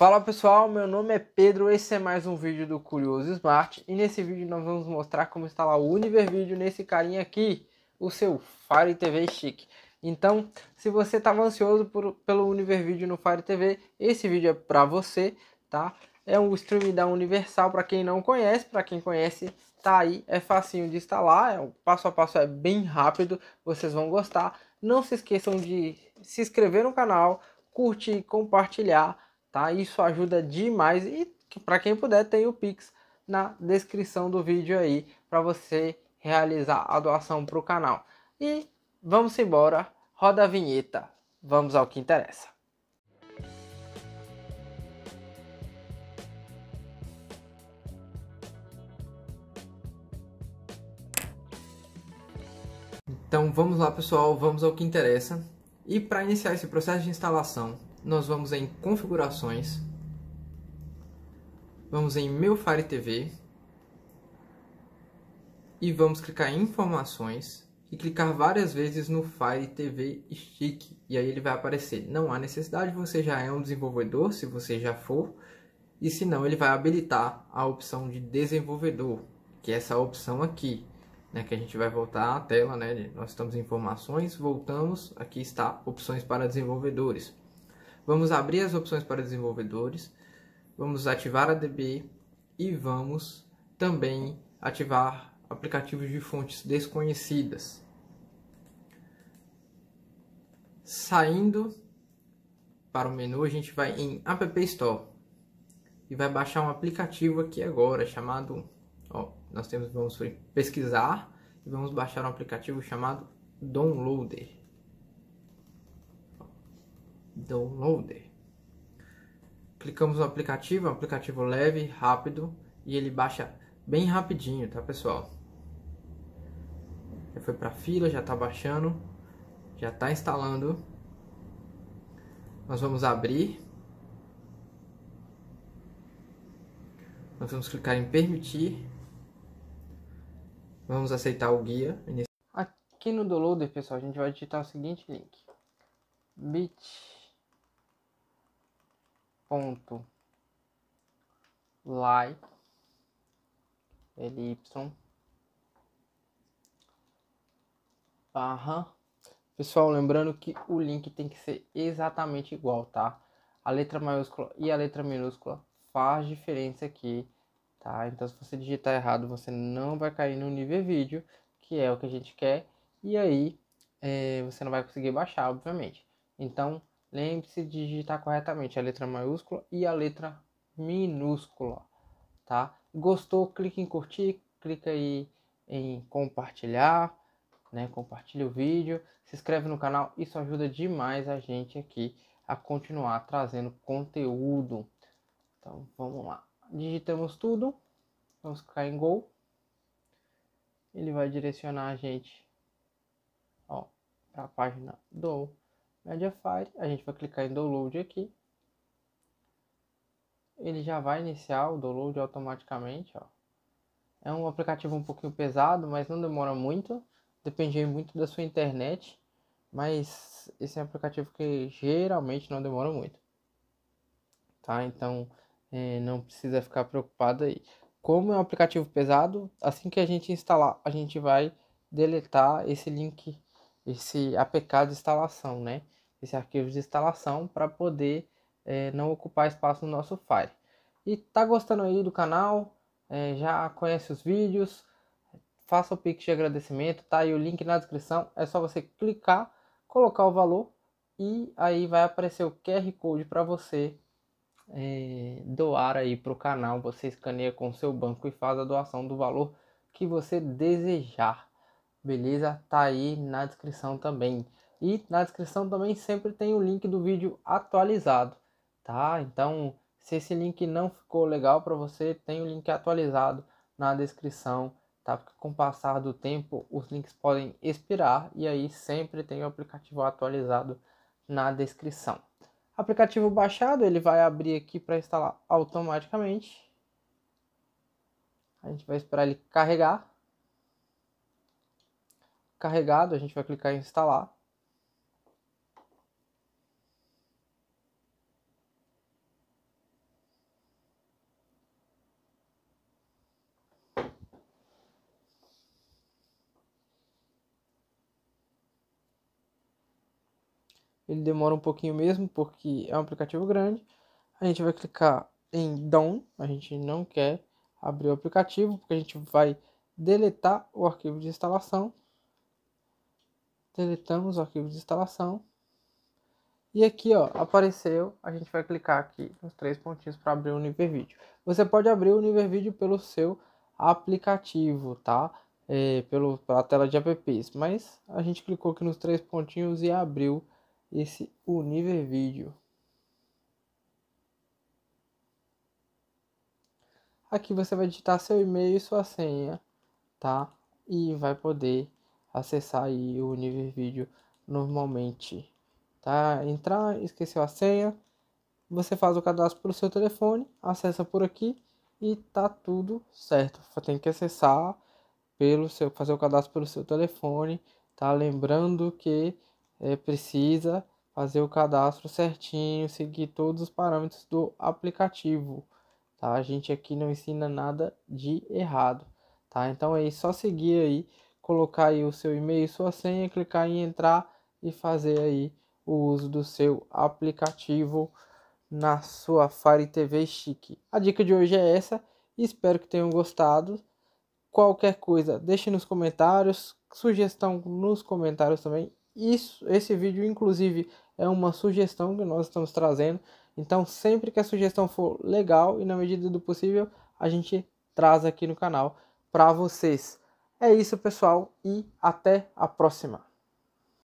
Fala pessoal, meu nome é Pedro, esse é mais um vídeo do Curioso Smart e nesse vídeo nós vamos mostrar como instalar o Video nesse carinha aqui, o seu Fire TV Stick. Então, se você estava ansioso por, pelo Video no Fire TV, esse vídeo é para você, tá? É um stream da Universal para quem não conhece, para quem conhece tá aí, é facinho de instalar, é, o passo a passo é bem rápido, vocês vão gostar. Não se esqueçam de se inscrever no canal, curtir, compartilhar tá? Isso ajuda demais e para quem puder tem o Pix na descrição do vídeo aí para você realizar a doação para o canal. E vamos embora, roda a vinheta, vamos ao que interessa. Então vamos lá pessoal, vamos ao que interessa. E para iniciar esse processo de instalação, nós vamos em configurações, vamos em meu Fire TV e vamos clicar em informações e clicar várias vezes no Fire TV Stick e aí ele vai aparecer. Não há necessidade, você já é um desenvolvedor, se você já for, e se não, ele vai habilitar a opção de desenvolvedor, que é essa opção aqui, né, que a gente vai voltar à tela, né, nós estamos em informações, voltamos, aqui está opções para desenvolvedores. Vamos abrir as opções para desenvolvedores, vamos ativar a DB e vamos também ativar aplicativos de fontes desconhecidas. Saindo para o menu, a gente vai em App Store e vai baixar um aplicativo aqui agora chamado, ó, nós temos vamos pesquisar e vamos baixar um aplicativo chamado Downloader. Downloader. Clicamos no aplicativo, é um aplicativo leve, rápido e ele baixa bem rapidinho, tá pessoal? Já foi para fila, já está baixando, já está instalando. Nós vamos abrir. Nós vamos clicar em permitir. Vamos aceitar o guia. Aqui no downloader, pessoal, a gente vai digitar o seguinte link: bit ponto lai ele y barra pessoal lembrando que o link tem que ser exatamente igual tá a letra maiúscula e a letra minúscula faz diferença aqui tá então se você digitar errado você não vai cair no nível vídeo que é o que a gente quer e aí é, você não vai conseguir baixar obviamente então Lembre-se de digitar corretamente a letra maiúscula e a letra minúscula, tá? Gostou? Clique em curtir, clica aí em compartilhar, né? Compartilha o vídeo, se inscreve no canal, isso ajuda demais a gente aqui a continuar trazendo conteúdo. Então, vamos lá. Digitamos tudo. Vamos clicar em gol. Ele vai direcionar a gente, para a página do Mediafire, a gente vai clicar em download aqui. Ele já vai iniciar o download automaticamente, ó. É um aplicativo um pouquinho pesado, mas não demora muito, depende muito da sua internet, mas esse é um aplicativo que geralmente não demora muito. Tá? Então, é, não precisa ficar preocupado aí. Como é um aplicativo pesado, assim que a gente instalar, a gente vai deletar esse link esse APK de instalação, né? Esse arquivo de instalação para poder é, não ocupar espaço no nosso Fire. E tá gostando aí do canal? É, já conhece os vídeos? Faça o Pix de agradecimento, tá aí o link na descrição. É só você clicar, colocar o valor e aí vai aparecer o QR Code para você é, doar aí para o canal. Você escaneia com o seu banco e faz a doação do valor que você desejar beleza? Tá aí na descrição também. E na descrição também sempre tem o link do vídeo atualizado, tá? Então, se esse link não ficou legal para você, tem o link atualizado na descrição, tá? Porque com o passar do tempo, os links podem expirar e aí sempre tem o aplicativo atualizado na descrição. Aplicativo baixado, ele vai abrir aqui para instalar automaticamente. A gente vai esperar ele carregar carregado, a gente vai clicar em instalar. Ele demora um pouquinho mesmo, porque é um aplicativo grande. A gente vai clicar em down, a gente não quer abrir o aplicativo, porque a gente vai deletar o arquivo de instalação deletamos o arquivo de instalação. E aqui, ó, apareceu, a gente vai clicar aqui nos três pontinhos para abrir o Univervideo. Você pode abrir o Univervideo pelo seu aplicativo, tá? É, pelo, pela tela de apps, mas a gente clicou aqui nos três pontinhos e abriu esse Univervideo. Aqui você vai digitar seu e-mail e sua senha, tá? E vai poder acessar aí o nível vídeo normalmente, tá? Entrar, esqueceu a senha, você faz o cadastro pelo seu telefone, acessa por aqui e tá tudo certo. Tem que acessar pelo seu, fazer o cadastro pelo seu telefone, tá? Lembrando que é, precisa fazer o cadastro certinho, seguir todos os parâmetros do aplicativo, tá? A gente aqui não ensina nada de errado, tá? Então é só seguir aí colocar aí o seu e-mail, sua senha, clicar em entrar e fazer aí o uso do seu aplicativo na sua Fire TV Chique. A dica de hoje é essa, espero que tenham gostado. Qualquer coisa, deixe nos comentários, sugestão nos comentários também. Isso, esse vídeo inclusive é uma sugestão que nós estamos trazendo. Então, sempre que a sugestão for legal e na medida do possível, a gente traz aqui no canal para vocês. É isso, pessoal, e até a próxima!